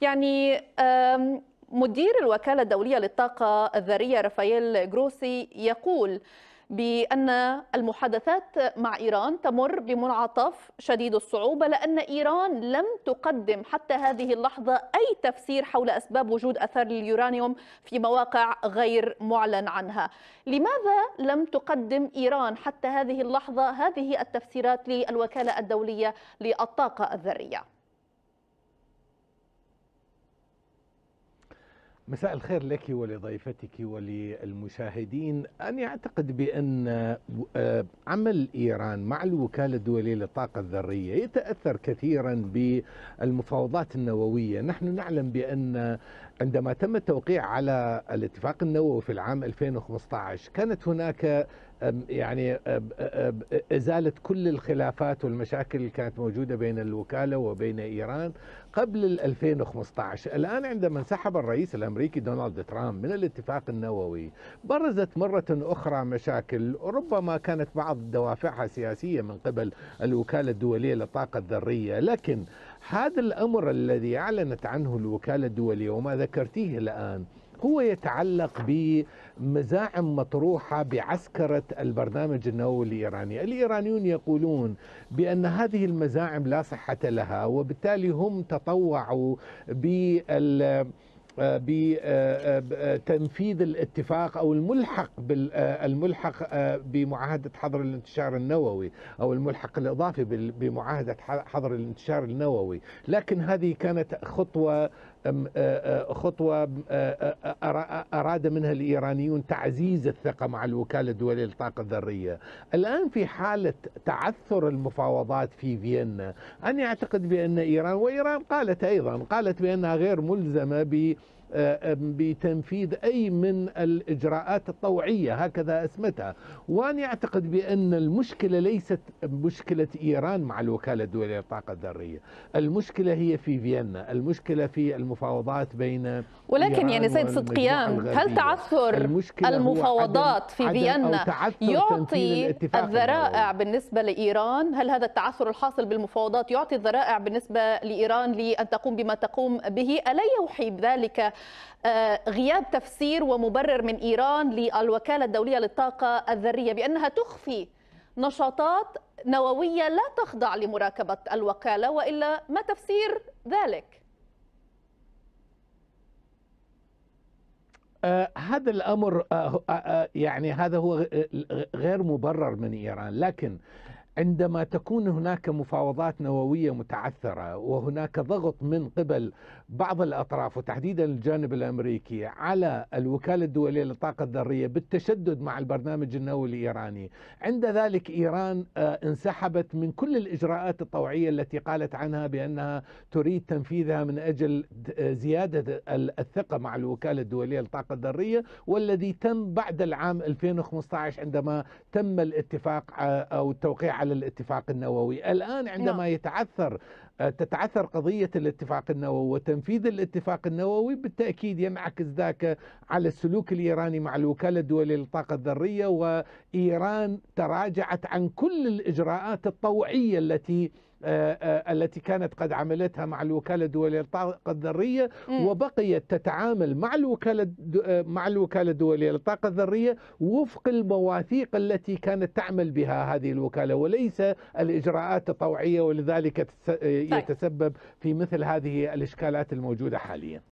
يعني مدير الوكالة الدولية للطاقة الذرية رافائيل جروسي يقول بأن المحادثات مع إيران تمر بمنعطف شديد الصعوبة لأن إيران لم تقدم حتى هذه اللحظة أي تفسير حول أسباب وجود أثار اليورانيوم في مواقع غير معلن عنها لماذا لم تقدم إيران حتى هذه اللحظة هذه التفسيرات للوكالة الدولية للطاقة الذرية؟ مساء الخير لك ولضيفتك وللمشاهدين أنا أعتقد بأن آه، عمل إيران مع الوكالة الدولية للطاقة الذرية يتأثر كثيرا بالمفاوضات النووية نحن نعلم بأن عندما تم التوقيع على الاتفاق النووي في العام 2015 كانت هناك يعني إزالة كل الخلافات والمشاكل اللي كانت موجودة بين الوكالة وبين إيران قبل 2015 الآن عندما انسحب الرئيس الأمريكي دونالد ترامب من الاتفاق النووي برزت مرة أخرى مشاكل ربما كانت بعض دوافعها سياسية من قبل الوكالة الدولية للطاقة الذرية لكن هذا الأمر الذي أعلنت عنه الوكالة الدولية وما ذكرتيه الآن هو يتعلق بمزاعم مطروحة بعسكرة البرنامج النووي الإيراني الإيرانيون يقولون بأن هذه المزاعم لا صحة لها وبالتالي هم تطوعوا بالمزاعم آه، بتنفيذ آه، آه، الاتفاق او الملحق الملحق بمعاهده حظر الانتشار النووي او الملحق الاضافي بمعاهده حظر الانتشار النووي، لكن هذه كانت خطوه خطوة أراد منها الإيرانيون تعزيز الثقة مع الوكالة الدولية للطاقة الذرية الآن في حالة تعثر المفاوضات في فيينا أنا أعتقد بأن إيران وإيران قالت أيضا قالت بأنها غير ملزمة ب آه، بتنفيذ أي من الإجراءات الطوعية هكذا أسمتها وأنا أعتقد بأن المشكلة ليست مشكلة إيران مع الوكالة الدولية للطاقة الذرية المشكلة هي في فيينا المشكلة في المفاوضات بين ولكن يعني سيد صدقيان هل تعثر المفاوضات في فيينا يعطي الذرائع بالنسبة لإيران هل هذا التعثر الحاصل بالمفاوضات يعطي الذرائع بالنسبة لإيران لأن تقوم بما تقوم به ألا يوحي بذلك غياب تفسير ومبرر من إيران للوكالة الدولية للطاقة الذرية بأنها تخفي نشاطات نووية لا تخضع لمراكبة الوكالة وإلا ما تفسير ذلك؟ آه، هذا الأمر آه، آه، يعني هذا هو غير مبرر من إيران لكن عندما تكون هناك مفاوضات نووية متعثرة وهناك ضغط من قبل بعض الأطراف وتحديدا الجانب الأمريكي على الوكالة الدولية للطاقة الذرية بالتشدد مع البرنامج النووي الإيراني عند ذلك إيران آه، انسحبت من كل الإجراءات الطوعية التي قالت عنها بأنها تريد تنفيذها من أجل آه، زيادة الثقة مع الوكالة الدولية للطاقة الذرية والذي تم بعد العام 2015 عندما تم الاتفاق آه، أو التوقيع على الاتفاق النووي الآن عندما نعم. يتعثر آه، تتعثر قضية الاتفاق النووي وتنفيذ الاتفاق النووي بالتأكيد ينعكس ذاك على السلوك الإيراني مع الوكالة الدولية للطاقة الذرية وإيران تراجعت عن كل الإجراءات الطوعية التي آه، آه، التي كانت قد عملتها مع الوكالة الدولية للطاقة الذرية وبقيت تتعامل مع الوكالة آه، مع الوكالة الدولية للطاقة الذرية وفق المواثيق التي كانت تعمل بها هذه الوكالة وليس الإجراءات الطوعية ولذلك طيب. يتسبب في مثل هذه الإشكالات الموجودة حاليا